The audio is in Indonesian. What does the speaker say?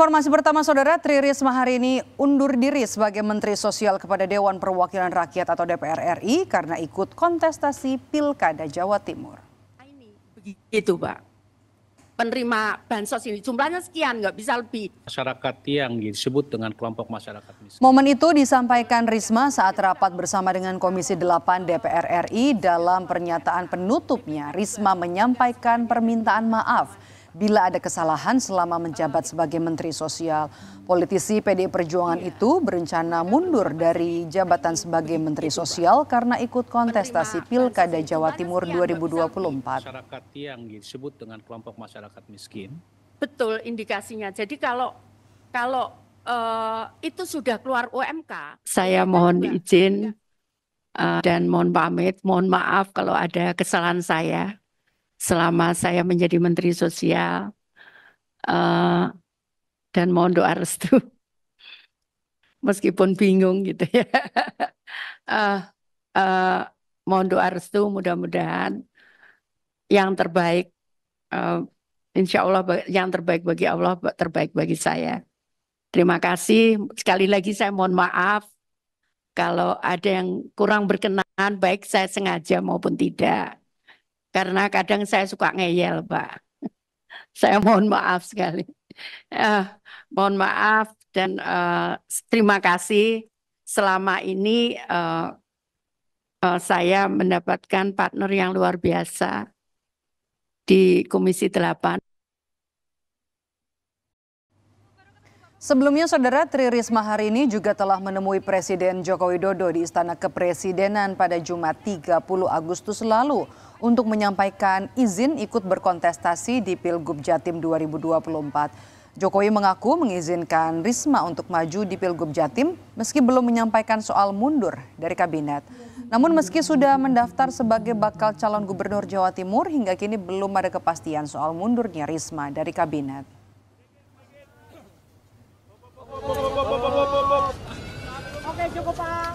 Informasi pertama Saudara, Tri Risma hari ini undur diri sebagai Menteri Sosial kepada Dewan Perwakilan Rakyat atau DPR RI karena ikut kontestasi Pilkada Jawa Timur. Ini begitu Pak. Penerima bansos ini jumlahnya sekian, nggak bisa lebih. Masyarakat yang disebut dengan kelompok masyarakat miskin. Momen itu disampaikan Risma saat rapat bersama dengan Komisi 8 DPR RI. Dalam pernyataan penutupnya, Risma menyampaikan permintaan maaf bila ada kesalahan selama menjabat sebagai Menteri Sosial. Politisi PDI Perjuangan itu berencana mundur dari jabatan sebagai Menteri Sosial karena ikut kontestasi Pilkada Jawa Timur 2024. Masyarakat yang disebut dengan kelompok masyarakat miskin. Betul indikasinya. Jadi kalau kalau uh, itu sudah keluar UMK. Saya mohon izin uh, dan mohon pamit, mohon maaf kalau ada kesalahan saya selama saya menjadi Menteri Sosial uh, dan mohon doa restu meskipun bingung gitu ya uh, uh, mohon doa restu mudah-mudahan yang terbaik uh, insya Allah yang terbaik bagi Allah terbaik bagi saya terima kasih sekali lagi saya mohon maaf kalau ada yang kurang berkenan baik saya sengaja maupun tidak karena kadang saya suka ngeyel, Pak. Saya mohon maaf sekali. Eh, mohon maaf dan eh, terima kasih selama ini eh, eh, saya mendapatkan partner yang luar biasa di Komisi 8. Sebelumnya Saudara Tri Risma hari ini juga telah menemui Presiden Joko Widodo di Istana Kepresidenan pada Jumat 30 Agustus lalu untuk menyampaikan izin ikut berkontestasi di Pilgub Jatim 2024. Jokowi mengaku mengizinkan Risma untuk maju di Pilgub Jatim meski belum menyampaikan soal mundur dari kabinet. Namun meski sudah mendaftar sebagai bakal calon gubernur Jawa Timur hingga kini belum ada kepastian soal mundurnya Risma dari kabinet. 丢个八。